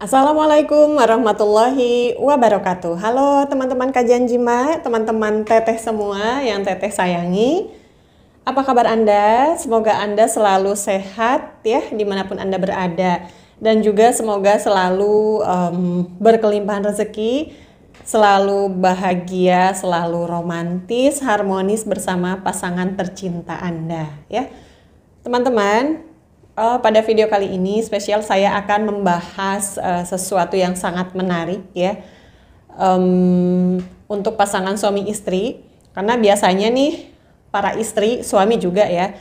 Assalamualaikum warahmatullahi wabarakatuh. Halo teman-teman kajian jima, teman-teman teteh semua yang teteh sayangi. Apa kabar Anda? Semoga Anda selalu sehat ya dimanapun Anda berada. Dan juga semoga selalu um, berkelimpahan rezeki, selalu bahagia, selalu romantis, harmonis bersama pasangan tercinta Anda ya. Teman-teman, Uh, pada video kali ini spesial saya akan membahas uh, sesuatu yang sangat menarik ya um, untuk pasangan suami istri karena biasanya nih para istri suami juga ya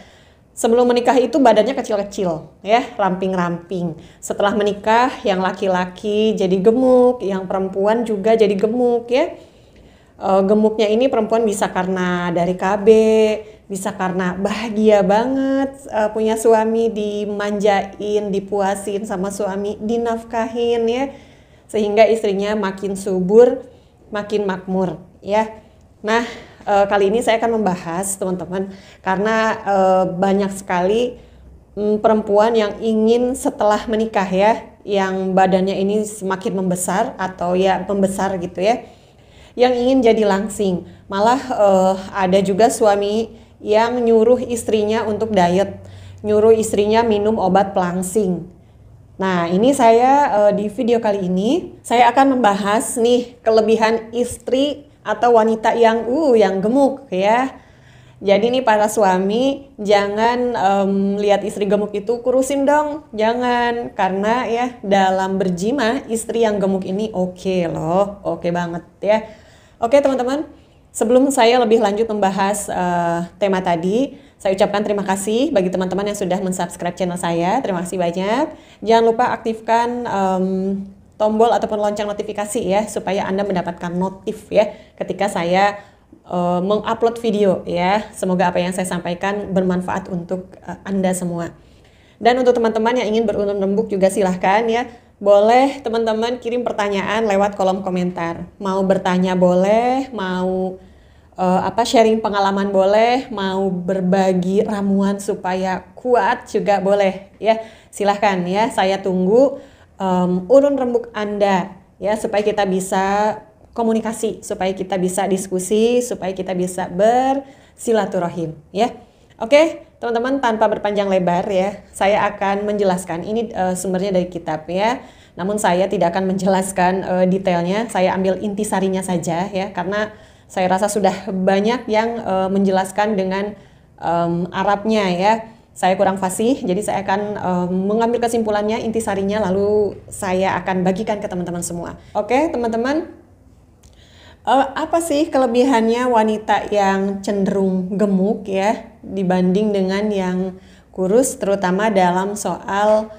sebelum menikah itu badannya kecil-kecil ya ramping-ramping setelah menikah yang laki-laki jadi gemuk yang perempuan juga jadi gemuk ya uh, gemuknya ini perempuan bisa karena dari KB bisa karena bahagia banget uh, punya suami dimanjain, dipuasin sama suami, dinafkahin ya sehingga istrinya makin subur, makin makmur ya. Nah, uh, kali ini saya akan membahas teman-teman karena uh, banyak sekali um, perempuan yang ingin setelah menikah ya yang badannya ini semakin membesar atau ya membesar gitu ya yang ingin jadi langsing malah uh, ada juga suami yang nyuruh istrinya untuk diet, nyuruh istrinya minum obat pelangsing. Nah, ini saya uh, di video kali ini saya akan membahas nih kelebihan istri atau wanita yang uh yang gemuk ya. Jadi nih para suami jangan um, lihat istri gemuk itu kurusin dong, jangan karena ya dalam berjima istri yang gemuk ini oke okay loh, oke okay banget ya. Oke okay, teman-teman, Sebelum saya lebih lanjut membahas uh, tema tadi, saya ucapkan terima kasih bagi teman-teman yang sudah mensubscribe channel saya. Terima kasih banyak. Jangan lupa aktifkan um, tombol ataupun lonceng notifikasi ya supaya Anda mendapatkan notif ya ketika saya uh, mengupload video ya. Semoga apa yang saya sampaikan bermanfaat untuk uh, Anda semua. Dan untuk teman-teman yang ingin berundur rembuk juga silahkan ya boleh teman-teman kirim pertanyaan lewat kolom komentar. Mau bertanya boleh, mau uh, apa sharing pengalaman boleh, mau berbagi ramuan supaya kuat juga boleh ya. Silahkan ya, saya tunggu um, urun rembuk Anda ya supaya kita bisa komunikasi, supaya kita bisa diskusi, supaya kita bisa bersilaturahim ya. Oke. Okay? Teman-teman tanpa berpanjang lebar ya, saya akan menjelaskan ini uh, sumbernya dari kitab ya. Namun saya tidak akan menjelaskan uh, detailnya, saya ambil inti sarinya saja ya karena saya rasa sudah banyak yang uh, menjelaskan dengan um, Arabnya ya. Saya kurang fasih, jadi saya akan um, mengambil kesimpulannya, intisarinya, lalu saya akan bagikan ke teman-teman semua. Oke, teman-teman, Eh, apa sih kelebihannya wanita yang cenderung gemuk ya dibanding dengan yang kurus terutama dalam soal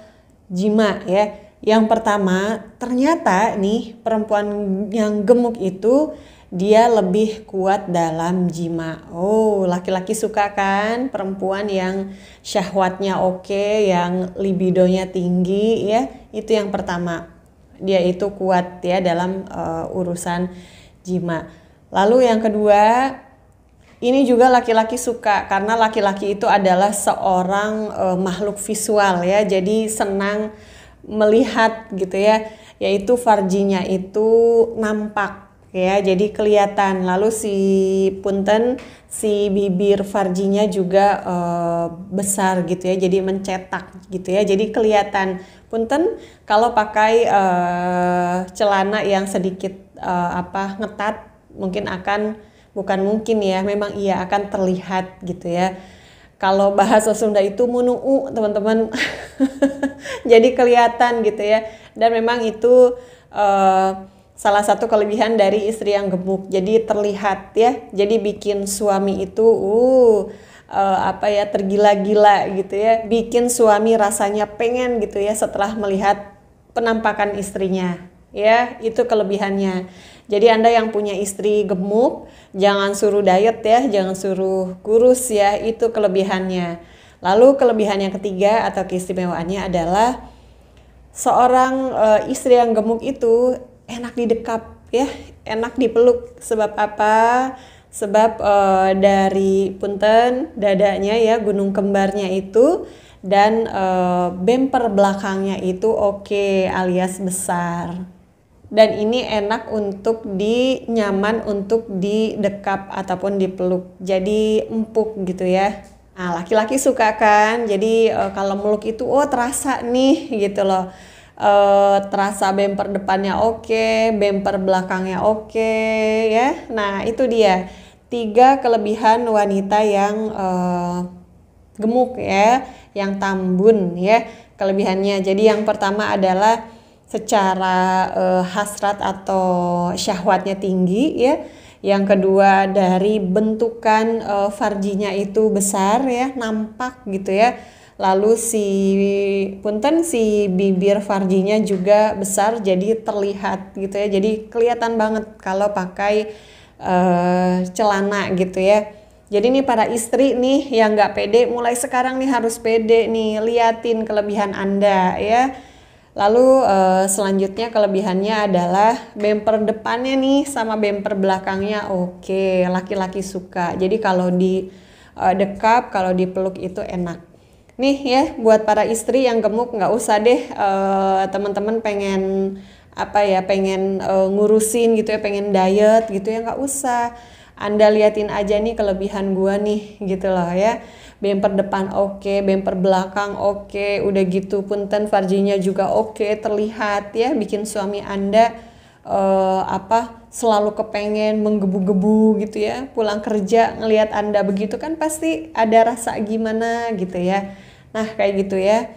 jima ya. Yang pertama, ternyata nih perempuan yang gemuk itu dia lebih kuat dalam jima. Oh, laki-laki suka kan perempuan yang syahwatnya oke, yang yang libidonya tinggi ya. Itu yang pertama. Dia itu kuat ya dalam uh, urusan jima. Lalu yang kedua, ini juga laki-laki suka karena laki-laki itu adalah seorang e, makhluk visual ya. Jadi senang melihat gitu ya, yaitu farjinya itu nampak ya jadi kelihatan lalu si punten si bibir farjinya juga e, besar gitu ya jadi mencetak gitu ya jadi kelihatan punten kalau pakai e, celana yang sedikit e, apa ngetat mungkin akan bukan mungkin ya memang iya akan terlihat gitu ya kalau bahasa Sunda itu munuu teman-teman jadi kelihatan gitu ya dan memang itu uh, salah satu kelebihan dari istri yang gemuk. Jadi terlihat ya. Jadi bikin suami itu uh uh, apa ya tergila-gila gitu ya, bikin suami rasanya pengen gitu ya setelah melihat penampakan istrinya. Ya, itu kelebihannya. Jadi Anda yang punya istri gemuk, jangan suruh diet ya, jangan suruh kurus ya, itu kelebihannya. Lalu kelebihan yang ketiga atau keistimewaannya adalah seorang uh, istri yang gemuk itu enak didekap ya enak dipeluk sebab apa sebab uh, dari punten dadanya ya gunung kembarnya itu dan uh, bemper belakangnya itu oke okay, alias besar dan ini enak untuk di nyaman untuk didekap ataupun dipeluk jadi empuk gitu ya nah laki-laki suka kan jadi uh, kalau meluk itu oh terasa nih gitu loh uh, terasa bumper depannya oke, okay, bumper belakangnya oke okay, ya. Nah, itu dia tiga kelebihan wanita yang uh, gemuk ya, yang tambun ya kelebihannya. Jadi yang pertama adalah secara uh, hasrat atau syahwatnya tinggi ya. Yang kedua dari bentukan uh, farjinya itu besar ya, nampak gitu ya lalu si punten si bibir farjinya juga besar jadi terlihat gitu ya jadi kelihatan banget kalau pakai uh, celana gitu ya jadi nih para istri nih yang nggak pede mulai sekarang nih harus pede nih liatin kelebihan anda ya lalu uh, selanjutnya kelebihannya adalah bemper depannya nih sama bemper belakangnya oke laki-laki suka jadi kalau di eh, dekap kalau dipeluk itu enak nih ya buat para istri yang gemuk nggak usah deh uh, teman-teman pengen apa ya pengen uh, ngurusin gitu ya pengen diet gitu ya nggak usah anda liatin aja nih kelebihan gua nih gitu loh ya. Bemper depan oke, okay, bemper belakang oke, okay, udah gitu punten farjinya juga oke, okay, terlihat ya bikin suami Anda uh, apa selalu kepengen menggebu-gebu gitu ya. Pulang kerja ngelihat Anda begitu kan pasti ada rasa gimana gitu ya. Nah, kayak gitu ya.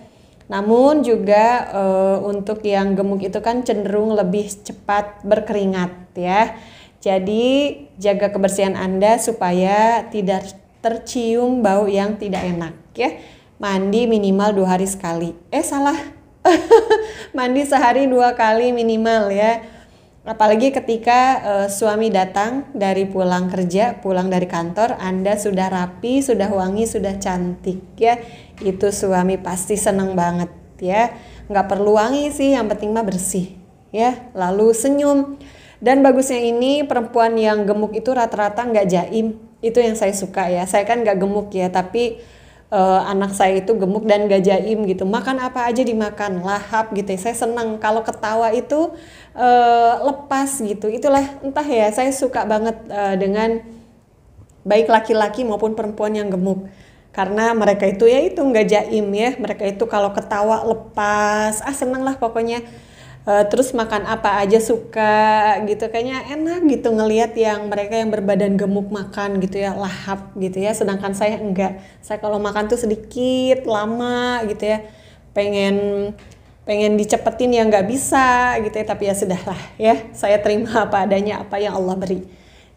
Namun juga e, untuk yang gemuk itu kan cenderung lebih cepat berkeringat ya. Jadi jaga kebersihan Anda supaya tidak tercium bau yang tidak enak ya. Mandi minimal dua hari sekali. Eh salah. Mandi sehari dua kali minimal ya. Apalagi ketika e, suami datang dari pulang kerja, pulang dari kantor, Anda sudah rapi, sudah wangi, sudah cantik ya itu suami pasti seneng banget ya nggak perlu wangi sih yang penting mah bersih ya lalu senyum dan bagusnya ini perempuan yang gemuk itu rata-rata nggak jaim itu yang saya suka ya saya kan nggak gemuk ya tapi uh, anak saya itu gemuk dan nggak jaim gitu makan apa aja dimakan lahap gitu ya saya senang kalau ketawa itu uh, lepas gitu itulah entah ya saya suka banget uh, dengan baik laki-laki maupun perempuan yang gemuk karena mereka itu ya itu nggak jaim ya mereka itu kalau ketawa lepas ah seneng lah pokoknya uh, terus makan apa aja suka gitu kayaknya enak gitu ngelihat yang mereka yang berbadan gemuk makan gitu ya lahap gitu ya sedangkan saya enggak saya kalau makan tuh sedikit lama gitu ya pengen pengen dicepetin ya nggak bisa gitu ya tapi ya sudahlah ya saya terima apa adanya apa yang Allah beri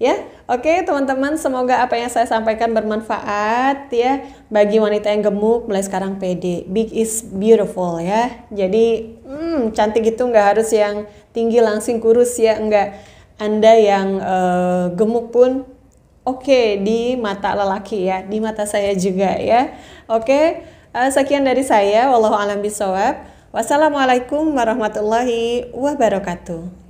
ya. Oke, teman-teman, semoga apa yang saya sampaikan bermanfaat ya bagi wanita yang gemuk mulai sekarang pede. Big is beautiful ya. Jadi, hmm, cantik itu nggak harus yang tinggi langsing kurus ya, enggak. Anda yang uh, gemuk pun oke okay, di mata lelaki ya, di mata saya juga ya. Oke, okay, uh, eh, sekian dari saya. Wallahu alam bisawab. Wassalamualaikum warahmatullahi wabarakatuh.